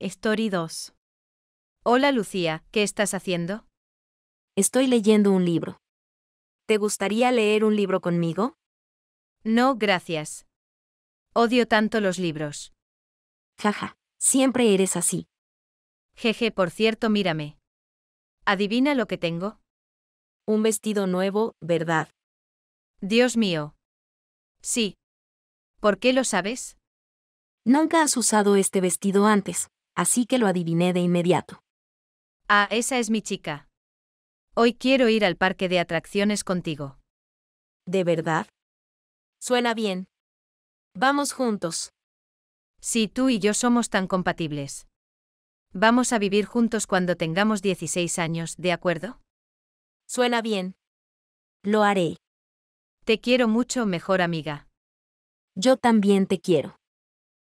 Story 2. Hola Lucía, ¿qué estás haciendo? Estoy leyendo un libro. ¿Te gustaría leer un libro conmigo? No, gracias. Odio tanto los libros. Jaja, siempre eres así. Jeje, por cierto, mírame. ¿Adivina lo que tengo? Un vestido nuevo, ¿verdad? Dios mío. Sí. ¿Por qué lo sabes? Nunca has usado este vestido antes así que lo adiviné de inmediato. Ah, esa es mi chica. Hoy quiero ir al parque de atracciones contigo. ¿De verdad? Suena bien. Vamos juntos. Si tú y yo somos tan compatibles. Vamos a vivir juntos cuando tengamos 16 años, ¿de acuerdo? Suena bien. Lo haré. Te quiero mucho, mejor amiga. Yo también te quiero.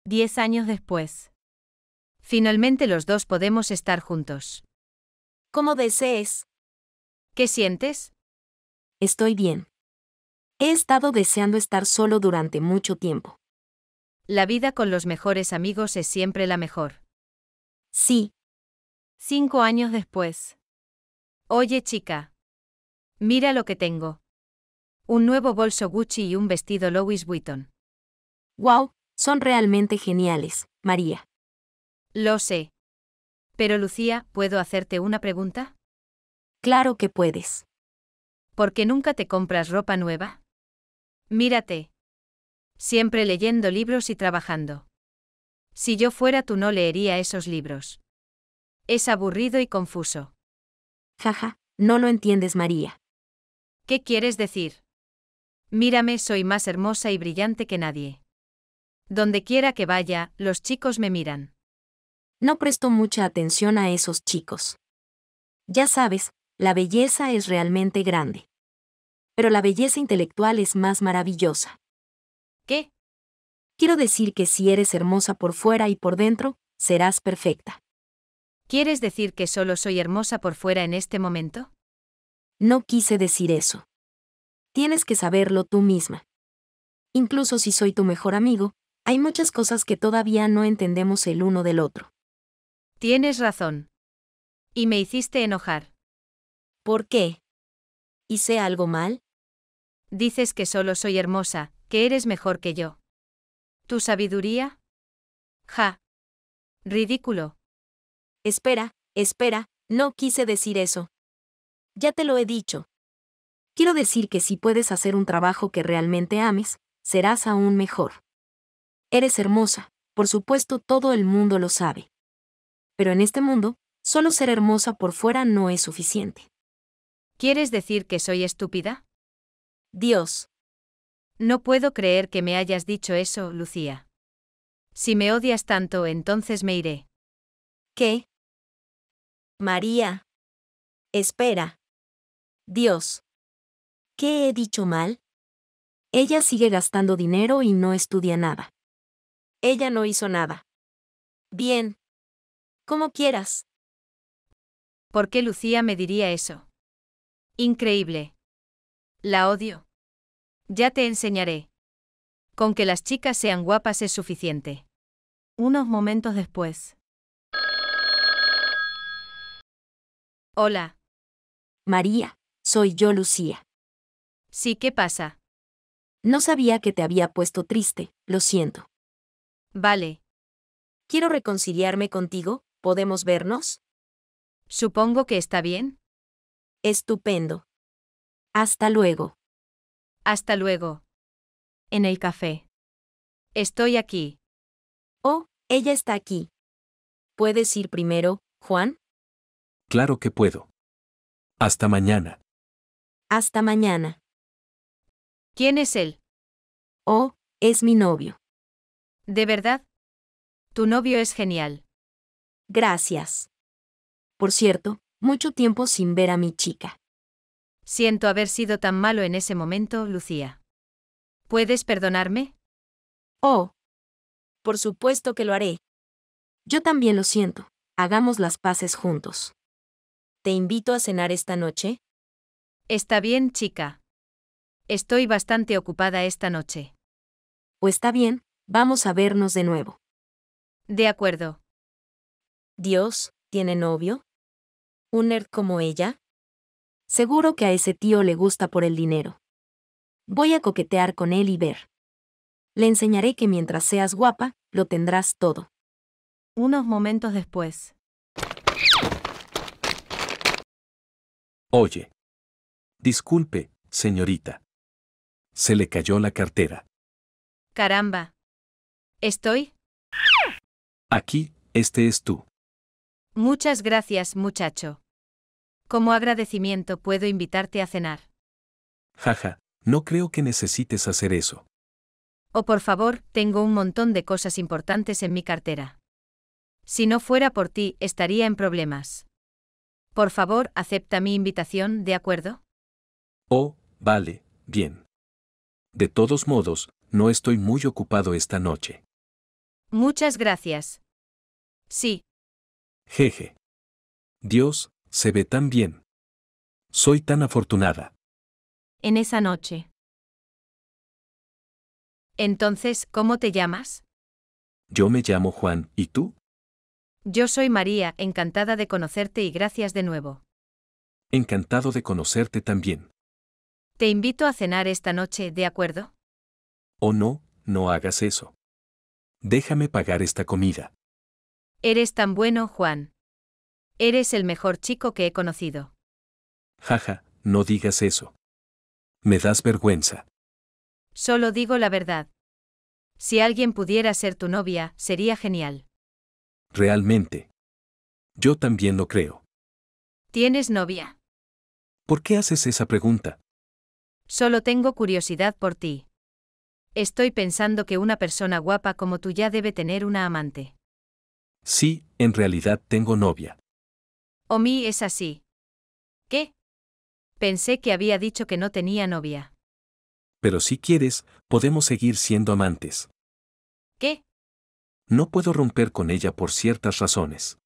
Diez años después. Finalmente los dos podemos estar juntos. ¿Cómo desees. ¿Qué sientes? Estoy bien. He estado deseando estar solo durante mucho tiempo. La vida con los mejores amigos es siempre la mejor. Sí. Cinco años después. Oye chica. Mira lo que tengo. Un nuevo bolso Gucci y un vestido Louis Vuitton. ¡Wow! Son realmente geniales, María. Lo sé. Pero Lucía, ¿puedo hacerte una pregunta? Claro que puedes. ¿Por qué nunca te compras ropa nueva? Mírate. Siempre leyendo libros y trabajando. Si yo fuera tú no leería esos libros. Es aburrido y confuso. Jaja, no lo entiendes María. ¿Qué quieres decir? Mírame, soy más hermosa y brillante que nadie. Donde quiera que vaya, los chicos me miran. No presto mucha atención a esos chicos. Ya sabes, la belleza es realmente grande. Pero la belleza intelectual es más maravillosa. ¿Qué? Quiero decir que si eres hermosa por fuera y por dentro, serás perfecta. ¿Quieres decir que solo soy hermosa por fuera en este momento? No quise decir eso. Tienes que saberlo tú misma. Incluso si soy tu mejor amigo, hay muchas cosas que todavía no entendemos el uno del otro. Tienes razón. Y me hiciste enojar. ¿Por qué? ¿Hice algo mal? Dices que solo soy hermosa, que eres mejor que yo. ¿Tu sabiduría? Ja. Ridículo. Espera, espera, no quise decir eso. Ya te lo he dicho. Quiero decir que si puedes hacer un trabajo que realmente ames, serás aún mejor. Eres hermosa, por supuesto todo el mundo lo sabe pero en este mundo, solo ser hermosa por fuera no es suficiente. ¿Quieres decir que soy estúpida? Dios. No puedo creer que me hayas dicho eso, Lucía. Si me odias tanto, entonces me iré. ¿Qué? María. Espera. Dios. ¿Qué he dicho mal? Ella sigue gastando dinero y no estudia nada. Ella no hizo nada. Bien, como quieras. ¿Por qué Lucía me diría eso? Increíble. La odio. Ya te enseñaré. Con que las chicas sean guapas es suficiente. Unos momentos después. Hola. María, soy yo Lucía. Sí, ¿qué pasa? No sabía que te había puesto triste, lo siento. Vale. Quiero reconciliarme contigo, ¿Podemos vernos? Supongo que está bien. Estupendo. Hasta luego. Hasta luego. En el café. Estoy aquí. Oh, ella está aquí. ¿Puedes ir primero, Juan? Claro que puedo. Hasta mañana. Hasta mañana. ¿Quién es él? Oh, es mi novio. ¿De verdad? Tu novio es genial. Gracias. Por cierto, mucho tiempo sin ver a mi chica. Siento haber sido tan malo en ese momento, Lucía. ¿Puedes perdonarme? Oh. Por supuesto que lo haré. Yo también lo siento. Hagamos las paces juntos. ¿Te invito a cenar esta noche? Está bien, chica. Estoy bastante ocupada esta noche. O está bien, vamos a vernos de nuevo. De acuerdo. Dios, ¿tiene novio? ¿Un nerd como ella? Seguro que a ese tío le gusta por el dinero. Voy a coquetear con él y ver. Le enseñaré que mientras seas guapa, lo tendrás todo. Unos momentos después. Oye. Disculpe, señorita. Se le cayó la cartera. Caramba. ¿Estoy? Aquí, este es tú. Muchas gracias, muchacho. Como agradecimiento puedo invitarte a cenar. Jaja, no creo que necesites hacer eso. Oh, por favor, tengo un montón de cosas importantes en mi cartera. Si no fuera por ti, estaría en problemas. Por favor, acepta mi invitación, ¿de acuerdo? Oh, vale, bien. De todos modos, no estoy muy ocupado esta noche. Muchas gracias. Sí, Jeje. Dios, se ve tan bien. Soy tan afortunada. En esa noche. Entonces, ¿cómo te llamas? Yo me llamo Juan, ¿y tú? Yo soy María, encantada de conocerte y gracias de nuevo. Encantado de conocerte también. Te invito a cenar esta noche, ¿de acuerdo? Oh no, no hagas eso. Déjame pagar esta comida. Eres tan bueno, Juan. Eres el mejor chico que he conocido. Jaja, no digas eso. Me das vergüenza. Solo digo la verdad. Si alguien pudiera ser tu novia, sería genial. Realmente. Yo también lo creo. ¿Tienes novia? ¿Por qué haces esa pregunta? Solo tengo curiosidad por ti. Estoy pensando que una persona guapa como tú ya debe tener una amante. Sí, en realidad tengo novia. O mí es así. ¿Qué? Pensé que había dicho que no tenía novia. Pero si quieres, podemos seguir siendo amantes. ¿Qué? No puedo romper con ella por ciertas razones.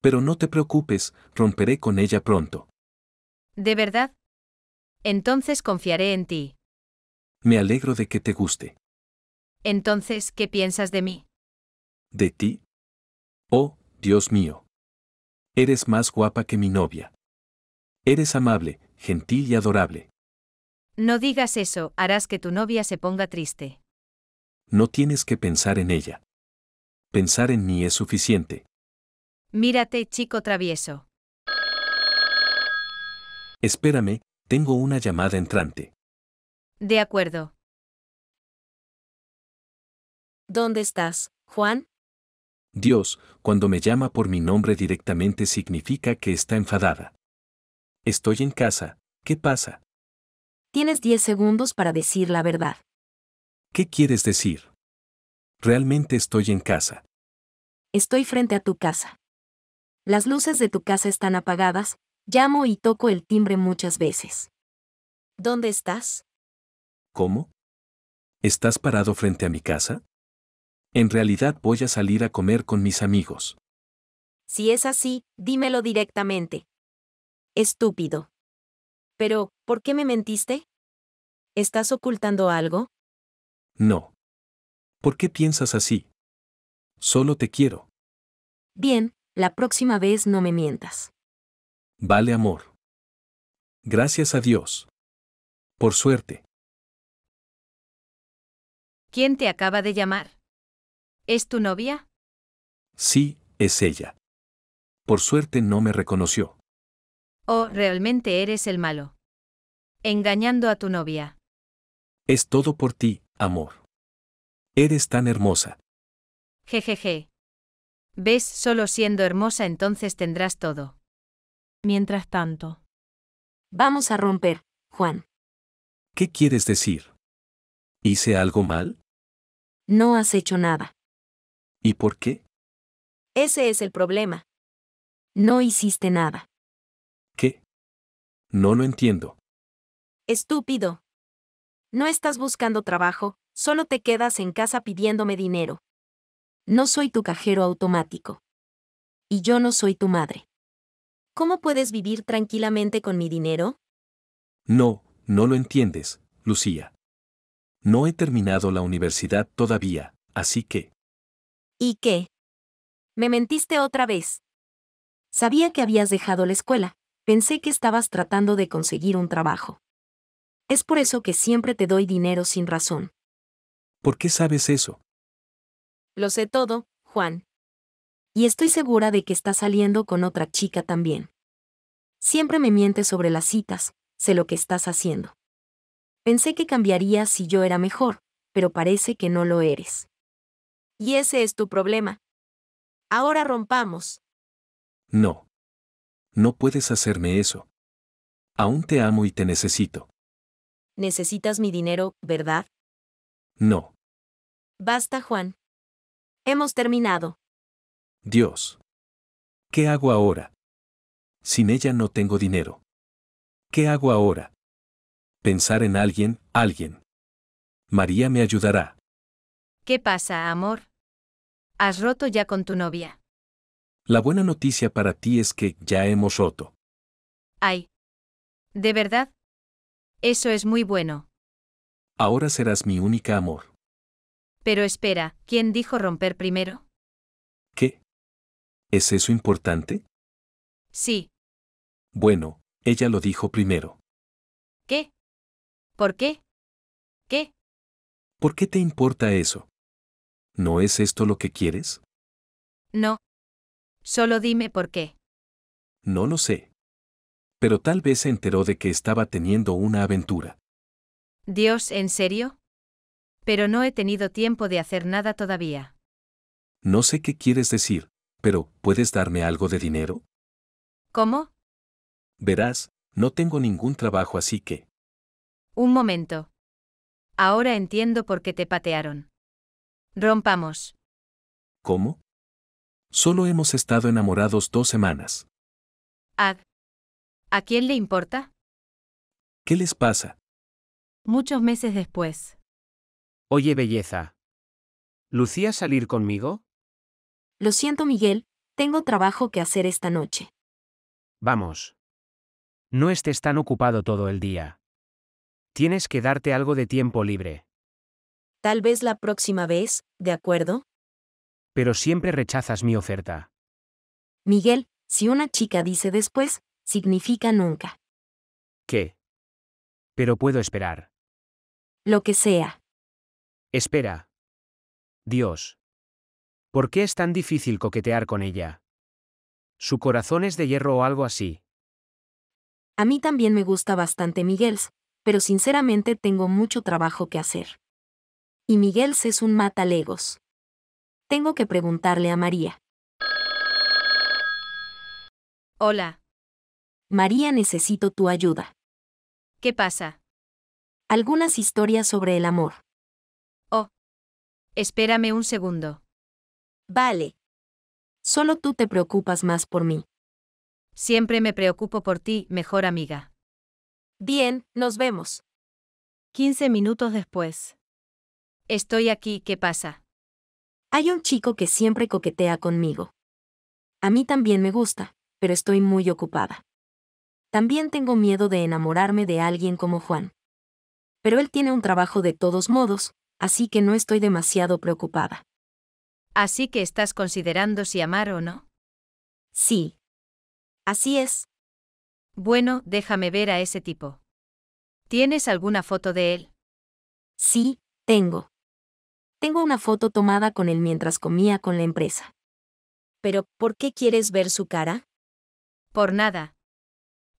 Pero no te preocupes, romperé con ella pronto. ¿De verdad? Entonces confiaré en ti. Me alegro de que te guste. Entonces, ¿qué piensas de mí? ¿De ti? Oh, Dios mío. Eres más guapa que mi novia. Eres amable, gentil y adorable. No digas eso, harás que tu novia se ponga triste. No tienes que pensar en ella. Pensar en mí es suficiente. Mírate, chico travieso. Espérame, tengo una llamada entrante. De acuerdo. ¿Dónde estás, Juan? Dios, cuando me llama por mi nombre directamente significa que está enfadada. Estoy en casa, ¿qué pasa? Tienes 10 segundos para decir la verdad. ¿Qué quieres decir? Realmente estoy en casa. Estoy frente a tu casa. Las luces de tu casa están apagadas, llamo y toco el timbre muchas veces. ¿Dónde estás? ¿Cómo? ¿Estás parado frente a mi casa? En realidad voy a salir a comer con mis amigos. Si es así, dímelo directamente. Estúpido. Pero, ¿por qué me mentiste? ¿Estás ocultando algo? No. ¿Por qué piensas así? Solo te quiero. Bien, la próxima vez no me mientas. Vale, amor. Gracias a Dios. Por suerte. ¿Quién te acaba de llamar? ¿Es tu novia? Sí, es ella. Por suerte no me reconoció. Oh, realmente eres el malo. Engañando a tu novia. Es todo por ti, amor. Eres tan hermosa. Jejeje. ¿Ves? Solo siendo hermosa entonces tendrás todo. Mientras tanto. Vamos a romper, Juan. ¿Qué quieres decir? ¿Hice algo mal? No has hecho nada. ¿Y por qué? Ese es el problema. No hiciste nada. ¿Qué? No lo entiendo. Estúpido. No estás buscando trabajo, solo te quedas en casa pidiéndome dinero. No soy tu cajero automático. Y yo no soy tu madre. ¿Cómo puedes vivir tranquilamente con mi dinero? No, no lo entiendes, Lucía. No he terminado la universidad todavía, así que... ¿Y qué? Me mentiste otra vez. Sabía que habías dejado la escuela, pensé que estabas tratando de conseguir un trabajo. Es por eso que siempre te doy dinero sin razón. ¿Por qué sabes eso? Lo sé todo, Juan. Y estoy segura de que estás saliendo con otra chica también. Siempre me mientes sobre las citas, sé lo que estás haciendo. Pensé que cambiarías si yo era mejor, pero parece que no lo eres. Y ese es tu problema. Ahora rompamos. No. No puedes hacerme eso. Aún te amo y te necesito. Necesitas mi dinero, ¿verdad? No. Basta, Juan. Hemos terminado. Dios. ¿Qué hago ahora? Sin ella no tengo dinero. ¿Qué hago ahora? Pensar en alguien, alguien. María me ayudará. ¿Qué pasa, amor? ¿Has roto ya con tu novia? La buena noticia para ti es que ya hemos roto. Ay. ¿De verdad? Eso es muy bueno. Ahora serás mi única amor. Pero espera, ¿quién dijo romper primero? ¿Qué? ¿Es eso importante? Sí. Bueno, ella lo dijo primero. ¿Qué? ¿Por qué? ¿Qué? ¿Por qué te importa eso? ¿No es esto lo que quieres? No. Solo dime por qué. No lo sé. Pero tal vez se enteró de que estaba teniendo una aventura. Dios, ¿en serio? Pero no he tenido tiempo de hacer nada todavía. No sé qué quieres decir, pero ¿puedes darme algo de dinero? ¿Cómo? Verás, no tengo ningún trabajo así que... Un momento. Ahora entiendo por qué te patearon. Rompamos. ¿Cómo? Solo hemos estado enamorados dos semanas. ¿A quién le importa? ¿Qué les pasa? Muchos meses después. Oye, belleza. ¿Lucía salir conmigo? Lo siento, Miguel, tengo trabajo que hacer esta noche. Vamos. No estés tan ocupado todo el día. Tienes que darte algo de tiempo libre. Tal vez la próxima vez, ¿de acuerdo? Pero siempre rechazas mi oferta. Miguel, si una chica dice después, significa nunca. ¿Qué? Pero puedo esperar. Lo que sea. Espera. Dios. ¿Por qué es tan difícil coquetear con ella? Su corazón es de hierro o algo así. A mí también me gusta bastante Miguel's, pero sinceramente tengo mucho trabajo que hacer y Miguel es un matalegos. Tengo que preguntarle a María. Hola. María, necesito tu ayuda. ¿Qué pasa? Algunas historias sobre el amor. Oh. Espérame un segundo. Vale. Solo tú te preocupas más por mí. Siempre me preocupo por ti, mejor amiga. Bien, nos vemos. 15 minutos después. Estoy aquí, ¿qué pasa? Hay un chico que siempre coquetea conmigo. A mí también me gusta, pero estoy muy ocupada. También tengo miedo de enamorarme de alguien como Juan. Pero él tiene un trabajo de todos modos, así que no estoy demasiado preocupada. Así que estás considerando si amar o no. Sí. Así es. Bueno, déjame ver a ese tipo. ¿Tienes alguna foto de él? Sí, tengo. Tengo una foto tomada con él mientras comía con la empresa. Pero, ¿por qué quieres ver su cara? Por nada.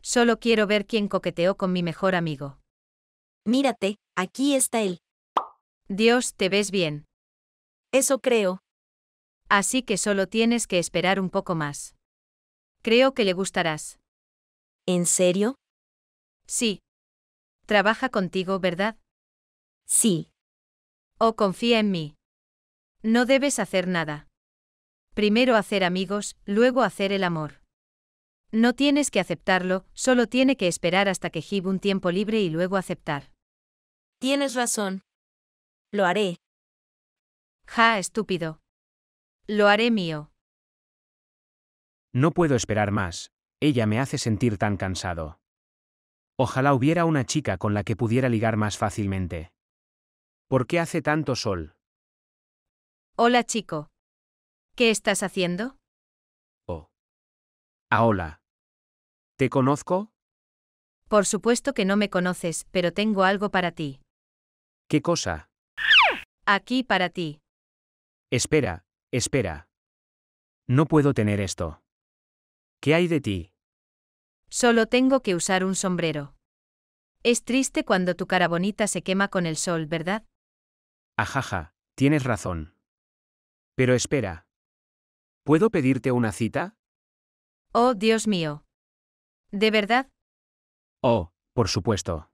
Solo quiero ver quién coqueteó con mi mejor amigo. Mírate, aquí está él. Dios, te ves bien. Eso creo. Así que solo tienes que esperar un poco más. Creo que le gustarás. ¿En serio? Sí. Trabaja contigo, ¿verdad? Sí. Oh, confía en mí. No debes hacer nada. Primero hacer amigos, luego hacer el amor. No tienes que aceptarlo, solo tiene que esperar hasta que give un tiempo libre y luego aceptar. Tienes razón. Lo haré. Ja, estúpido. Lo haré mío. No puedo esperar más. Ella me hace sentir tan cansado. Ojalá hubiera una chica con la que pudiera ligar más fácilmente. ¿Por qué hace tanto sol? Hola chico. ¿Qué estás haciendo? Oh. Ah, hola. ¿Te conozco? Por supuesto que no me conoces, pero tengo algo para ti. ¿Qué cosa? Aquí para ti. Espera, espera. No puedo tener esto. ¿Qué hay de ti? Solo tengo que usar un sombrero. Es triste cuando tu cara bonita se quema con el sol, ¿verdad? Ajaja, tienes razón. Pero espera. ¿Puedo pedirte una cita? Oh, Dios mío. ¿De verdad? Oh, por supuesto.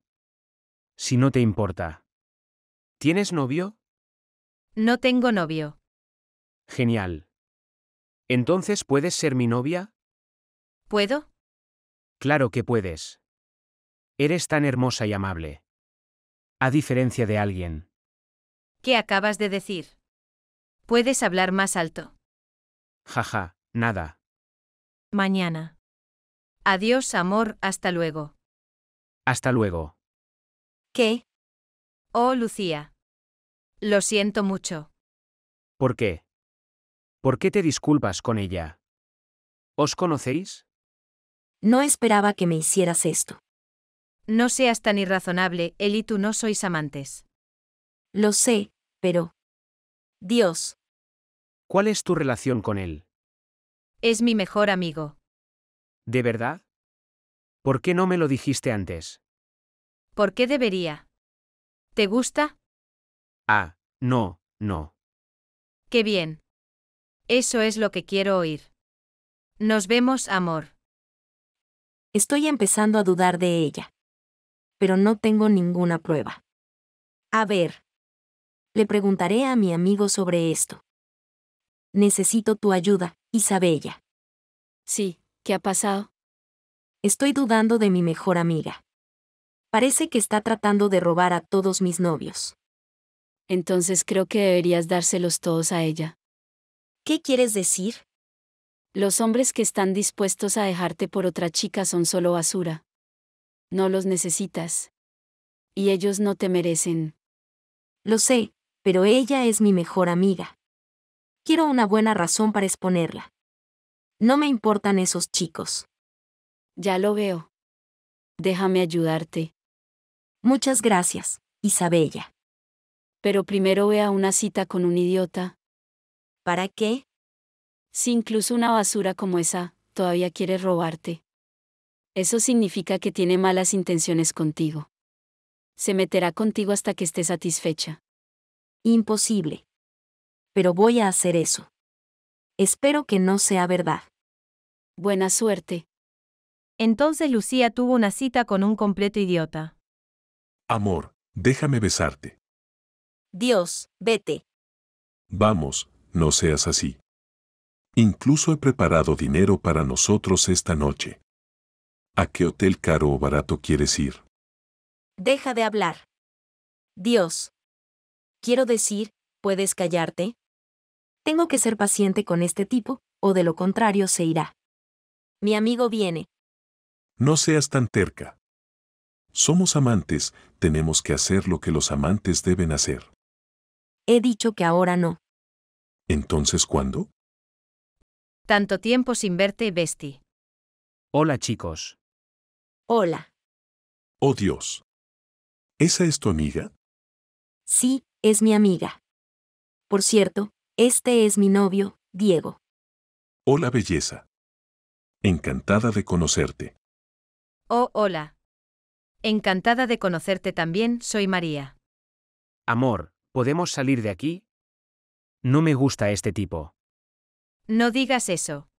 Si no te importa. ¿Tienes novio? No tengo novio. Genial. ¿Entonces puedes ser mi novia? ¿Puedo? Claro que puedes. Eres tan hermosa y amable. A diferencia de alguien. ¿Qué acabas de decir? Puedes hablar más alto. Jaja, nada. Mañana. Adiós, amor, hasta luego. Hasta luego. ¿Qué? Oh, Lucía. Lo siento mucho. ¿Por qué? ¿Por qué te disculpas con ella? ¿Os conocéis? No esperaba que me hicieras esto. No seas tan irrazonable, él y tú no sois amantes. Lo sé, pero... Dios. ¿Cuál es tu relación con él? Es mi mejor amigo. ¿De verdad? ¿Por qué no me lo dijiste antes? ¿Por qué debería? ¿Te gusta? Ah, no, no. Qué bien. Eso es lo que quiero oír. Nos vemos, amor. Estoy empezando a dudar de ella. Pero no tengo ninguna prueba. A ver. Le preguntaré a mi amigo sobre esto. Necesito tu ayuda, Isabella. Sí, ¿qué ha pasado? Estoy dudando de mi mejor amiga. Parece que está tratando de robar a todos mis novios. Entonces creo que deberías dárselos todos a ella. ¿Qué quieres decir? Los hombres que están dispuestos a dejarte por otra chica son solo basura. No los necesitas. Y ellos no te merecen. Lo sé, pero ella es mi mejor amiga. Quiero una buena razón para exponerla. No me importan esos chicos. Ya lo veo. Déjame ayudarte. Muchas gracias, Isabella. Pero primero ve a una cita con un idiota. ¿Para qué? Si incluso una basura como esa, todavía quiere robarte. Eso significa que tiene malas intenciones contigo. Se meterá contigo hasta que esté satisfecha. Imposible. Pero voy a hacer eso. Espero que no sea verdad. Buena suerte. Entonces Lucía tuvo una cita con un completo idiota. Amor, déjame besarte. Dios, vete. Vamos, no seas así. Incluso he preparado dinero para nosotros esta noche. ¿A qué hotel caro o barato quieres ir? Deja de hablar. Dios, Quiero decir, ¿puedes callarte? Tengo que ser paciente con este tipo, o de lo contrario se irá. Mi amigo viene. No seas tan terca. Somos amantes, tenemos que hacer lo que los amantes deben hacer. He dicho que ahora no. ¿Entonces cuándo? Tanto tiempo sin verte, Besti. Hola chicos. Hola. Oh Dios. ¿Esa es tu amiga? Sí, es mi amiga. Por cierto, este es mi novio, Diego. Hola belleza. Encantada de conocerte. Oh, hola. Encantada de conocerte también, soy María. Amor, ¿podemos salir de aquí? No me gusta este tipo. No digas eso.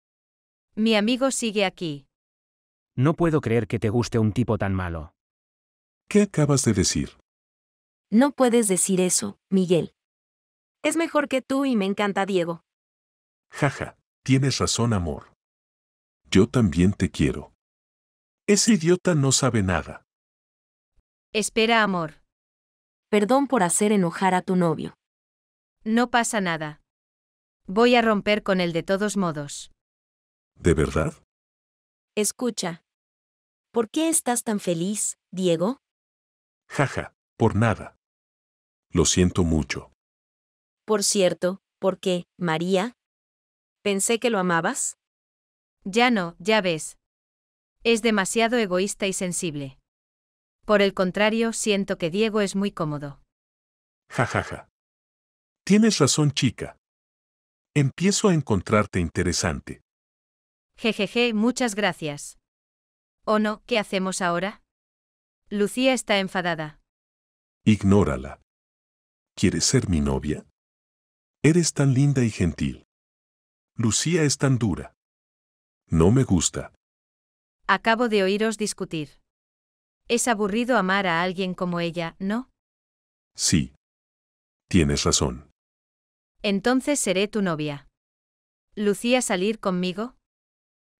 Mi amigo sigue aquí. No puedo creer que te guste un tipo tan malo. ¿Qué acabas de decir? No puedes decir eso, Miguel. Es mejor que tú y me encanta Diego. Jaja, tienes razón, amor. Yo también te quiero. Ese idiota no sabe nada. Espera, amor. Perdón por hacer enojar a tu novio. No pasa nada. Voy a romper con él de todos modos. ¿De verdad? Escucha. ¿Por qué estás tan feliz, Diego? Jaja, por nada. Lo siento mucho. Por cierto, ¿por qué, María? Pensé que lo amabas. Ya no, ya ves. Es demasiado egoísta y sensible. Por el contrario, siento que Diego es muy cómodo. Jajaja. Tienes razón, chica. Empiezo a encontrarte interesante. Jejeje, muchas gracias. ¿O no? ¿Qué hacemos ahora? Lucía está enfadada. Ignórala. ¿Quieres ser mi novia? Eres tan linda y gentil. Lucía es tan dura. No me gusta. Acabo de oíros discutir. Es aburrido amar a alguien como ella, ¿no? Sí. Tienes razón. Entonces seré tu novia. Lucía salir conmigo?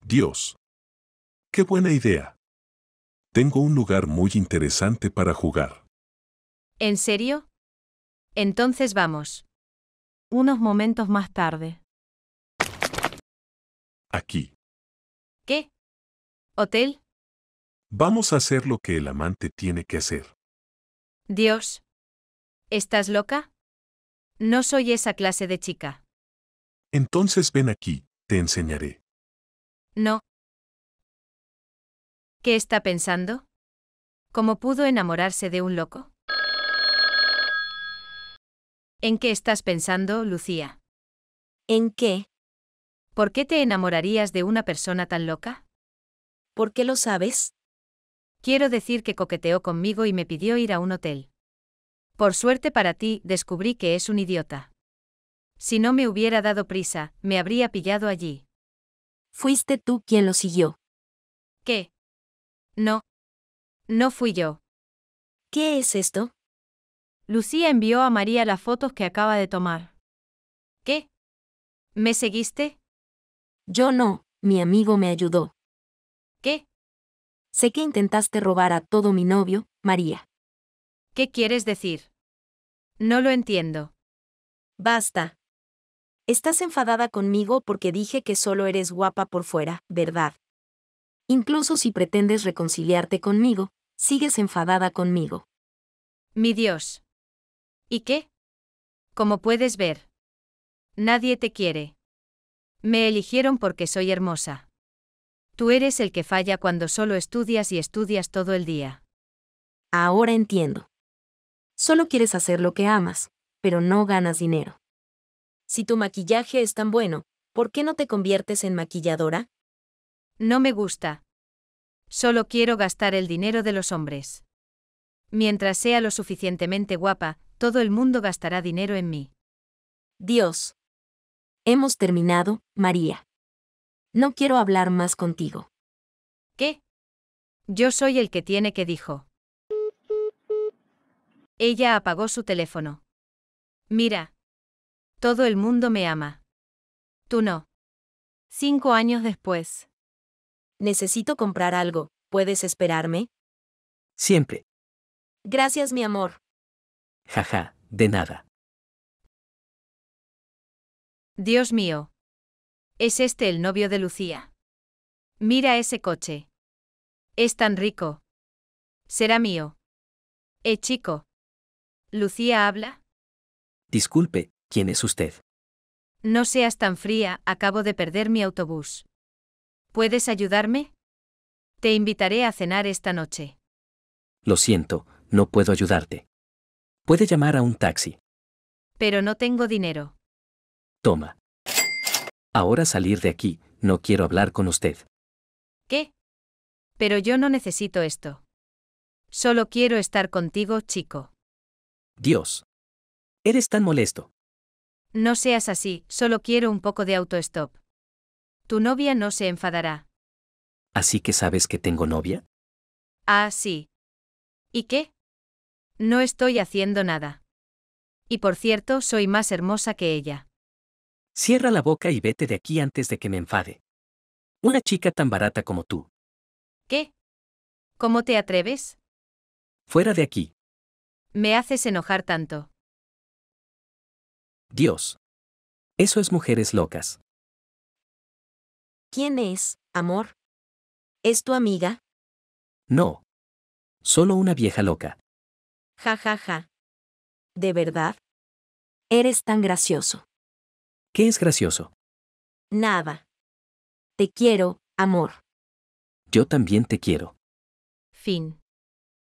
Dios. Qué buena idea. Tengo un lugar muy interesante para jugar. ¿En serio? Entonces vamos. Unos momentos más tarde. Aquí. ¿Qué? ¿Hotel? Vamos a hacer lo que el amante tiene que hacer. Dios. ¿Estás loca? No soy esa clase de chica. Entonces ven aquí, te enseñaré. No. ¿Qué está pensando? ¿Cómo pudo enamorarse de un loco? ¿En qué estás pensando, Lucía? ¿En qué? ¿Por qué te enamorarías de una persona tan loca? ¿Por qué lo sabes? Quiero decir que coqueteó conmigo y me pidió ir a un hotel. Por suerte para ti, descubrí que es un idiota. Si no me hubiera dado prisa, me habría pillado allí. Fuiste tú quien lo siguió. ¿Qué? No. No fui yo. ¿Qué es esto? Lucía envió a María las fotos que acaba de tomar. ¿Qué? ¿Me seguiste? Yo no, mi amigo me ayudó. ¿Qué? Sé que intentaste robar a todo mi novio, María. ¿Qué quieres decir? No lo entiendo. Basta. Estás enfadada conmigo porque dije que solo eres guapa por fuera, ¿verdad? Incluso si pretendes reconciliarte conmigo, sigues enfadada conmigo. Mi Dios. ¿Y qué? Como puedes ver. Nadie te quiere. Me eligieron porque soy hermosa. Tú eres el que falla cuando solo estudias y estudias todo el día. Ahora entiendo. Solo quieres hacer lo que amas, pero no ganas dinero. Si tu maquillaje es tan bueno, ¿por qué no te conviertes en maquilladora? No me gusta. Solo quiero gastar el dinero de los hombres. Mientras sea lo suficientemente guapa, todo el mundo gastará dinero en mí. Dios. Hemos terminado, María. No quiero hablar más contigo. ¿Qué? Yo soy el que tiene que dijo. Ella apagó su teléfono. Mira. Todo el mundo me ama. Tú no. Cinco años después. Necesito comprar algo. ¿Puedes esperarme? Siempre. Gracias, mi amor. Jaja, de nada. Dios mío. ¿Es este el novio de Lucía? Mira ese coche. Es tan rico. Será mío. Eh, chico. ¿Lucía habla? Disculpe, ¿quién es usted? No seas tan fría, acabo de perder mi autobús. ¿Puedes ayudarme? Te invitaré a cenar esta noche. Lo siento, no puedo ayudarte. Puede llamar a un taxi. Pero no tengo dinero. Toma. Ahora salir de aquí, no quiero hablar con usted. ¿Qué? Pero yo no necesito esto. Solo quiero estar contigo, chico. Dios. Eres tan molesto. No seas así, solo quiero un poco de autostop. Tu novia no se enfadará. ¿Así que sabes que tengo novia? Ah, sí. ¿Y qué? No estoy haciendo nada. Y por cierto, soy más hermosa que ella. Cierra la boca y vete de aquí antes de que me enfade. Una chica tan barata como tú. ¿Qué? ¿Cómo te atreves? Fuera de aquí. Me haces enojar tanto. Dios. Eso es mujeres locas. ¿Quién es, amor? ¿Es tu amiga? No. Solo una vieja loca. Ja, ja, ja. ¿De verdad? Eres tan gracioso. ¿Qué es gracioso? Nada. Te quiero, amor. Yo también te quiero. Fin.